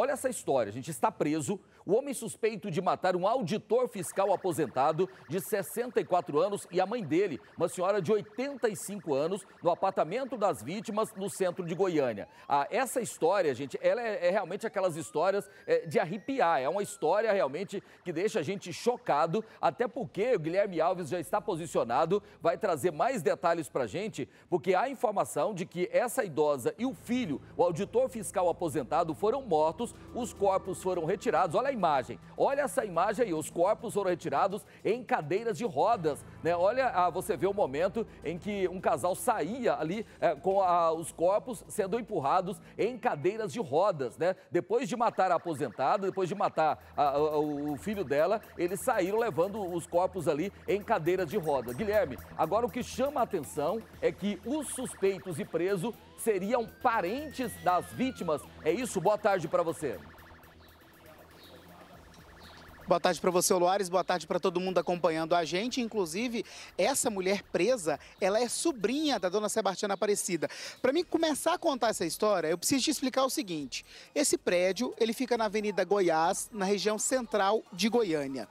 Olha essa história, a gente está preso. O homem suspeito de matar um auditor fiscal aposentado de 64 anos e a mãe dele, uma senhora de 85 anos, no apartamento das vítimas no centro de Goiânia. Ah, essa história, gente, ela é, é realmente aquelas histórias é, de arrepiar. É uma história realmente que deixa a gente chocado, até porque o Guilherme Alves já está posicionado, vai trazer mais detalhes para a gente, porque há informação de que essa idosa e o filho, o auditor fiscal aposentado, foram mortos os corpos foram retirados. Olha a imagem. Olha essa imagem aí. Os corpos foram retirados em cadeiras de rodas. Né? Olha, ah, você vê o momento em que um casal saía ali eh, com a, os corpos sendo empurrados em cadeiras de rodas. Né? Depois de matar a aposentada, depois de matar a, ah, a, o filho dela, eles saíram levando os corpos ali em cadeiras de rodas. Guilherme, agora o que chama a atenção é que os suspeitos e preso seriam parentes das vítimas. É isso? Boa tarde para você. Boa tarde para você, Luares. Boa tarde para todo mundo acompanhando a gente. Inclusive, essa mulher presa, ela é sobrinha da dona Sebastiana Aparecida. Para mim começar a contar essa história, eu preciso te explicar o seguinte. Esse prédio, ele fica na Avenida Goiás, na região central de Goiânia.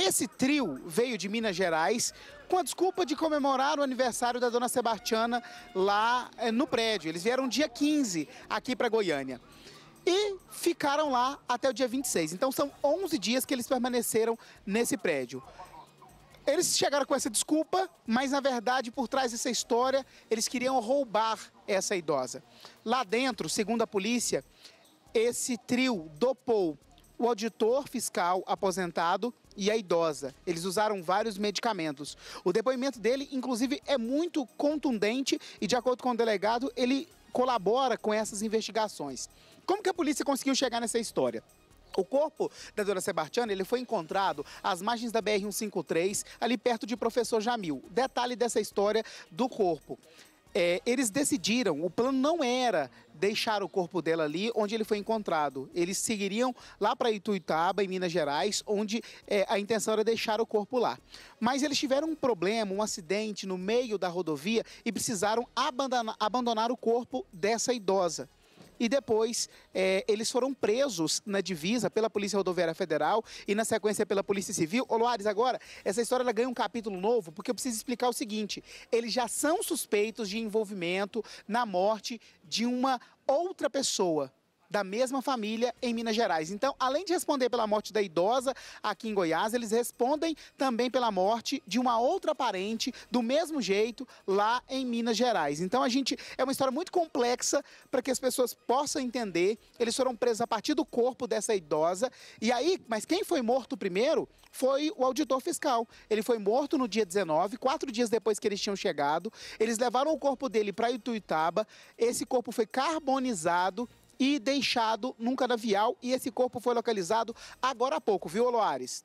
Esse trio veio de Minas Gerais com a desculpa de comemorar o aniversário da dona Sebastiana lá eh, no prédio. Eles vieram dia 15 aqui para Goiânia e ficaram lá até o dia 26. Então são 11 dias que eles permaneceram nesse prédio. Eles chegaram com essa desculpa, mas na verdade por trás dessa história eles queriam roubar essa idosa. Lá dentro, segundo a polícia, esse trio dopou o auditor fiscal aposentado e a é idosa. Eles usaram vários medicamentos. O depoimento dele, inclusive, é muito contundente e, de acordo com o delegado, ele colabora com essas investigações. Como que a polícia conseguiu chegar nessa história? O corpo da Dora Sebastiana ele foi encontrado às margens da BR-153, ali perto de Professor Jamil. Detalhe dessa história do corpo. É, eles decidiram, o plano não era deixar o corpo dela ali onde ele foi encontrado. Eles seguiriam lá para Ituiutaba, em Minas Gerais, onde é, a intenção era deixar o corpo lá. Mas eles tiveram um problema, um acidente no meio da rodovia e precisaram abandonar, abandonar o corpo dessa idosa e depois é, eles foram presos na divisa pela Polícia Rodoviária Federal e na sequência pela Polícia Civil. Ô Loares, agora, essa história ela ganha um capítulo novo, porque eu preciso explicar o seguinte: eles já são suspeitos de envolvimento na morte de uma outra pessoa da mesma família em Minas Gerais. Então, além de responder pela morte da idosa aqui em Goiás, eles respondem também pela morte de uma outra parente do mesmo jeito lá em Minas Gerais. Então, a gente é uma história muito complexa para que as pessoas possam entender. Eles foram presos a partir do corpo dessa idosa. E aí, mas quem foi morto primeiro foi o auditor fiscal. Ele foi morto no dia 19, quatro dias depois que eles tinham chegado. Eles levaram o corpo dele para Ituiutaba. Esse corpo foi carbonizado e deixado num canavial. E esse corpo foi localizado agora há pouco, viu, Loares?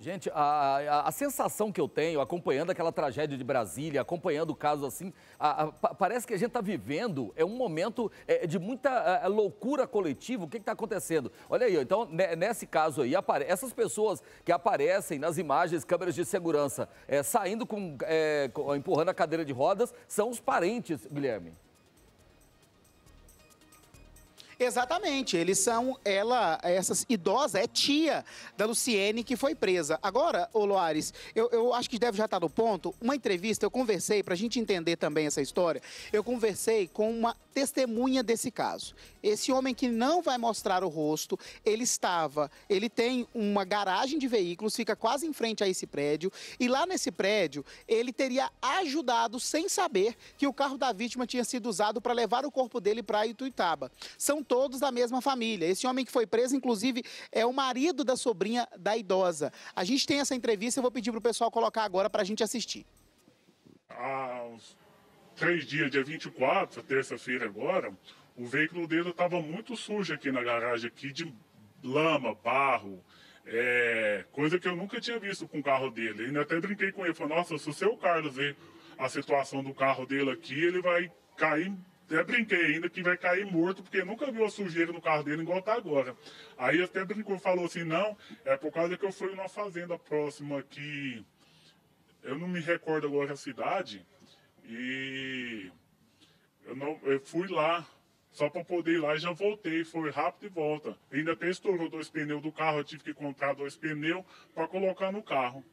Gente, a, a, a, sensação que eu tenho acompanhando aquela tragédia de Brasília, acompanhando o caso assim, a, parece que a gente está vivendo é um momento é, de muita é, é, loucura coletiva. O que está acontecendo? Olha aí, então, nesse caso aí, essas pessoas que aparecem nas imagens, câmeras de segurança, é, saindo com, é, empurrando a cadeira de rodas, são os parentes, Guilherme. Exatamente, eles são, ela, essas idosa é tia da Luciene que foi presa. Agora, ô Loares, eu, eu acho que deve já estar tá no ponto, uma entrevista eu conversei, para a gente entender também essa história, eu conversei com uma testemunha desse caso. Esse homem que não vai mostrar o rosto, ele estava, ele tem uma garagem de veículos, fica quase em frente a esse prédio, e lá nesse prédio, ele teria ajudado, sem saber, que o carro da vítima tinha sido usado para levar o corpo dele para Ituitaba. São todos da mesma família. Esse homem que foi preso, inclusive, é o marido da sobrinha da idosa. A gente tem essa entrevista, eu vou pedir para o pessoal colocar agora para a gente assistir. Há uns três dias, dia 24, terça-feira agora, o veículo dele estava muito sujo aqui na garagem, aqui de lama, barro, é, coisa que eu nunca tinha visto com o carro dele. Ainda até brinquei com ele, falei, nossa, se o seu Carlos ver a situação do carro dele aqui, ele vai cair até brinquei ainda que vai cair morto, porque nunca viu a sujeira no carro dele igual tá agora. Aí até brincou, falou assim, não, é por causa que eu fui numa fazenda próxima aqui. Eu não me recordo agora a cidade. E eu não eu fui lá só para poder ir lá e já voltei. Foi rápido e volta. Ainda até estourou dois pneus do carro, eu tive que comprar dois pneus para colocar no carro.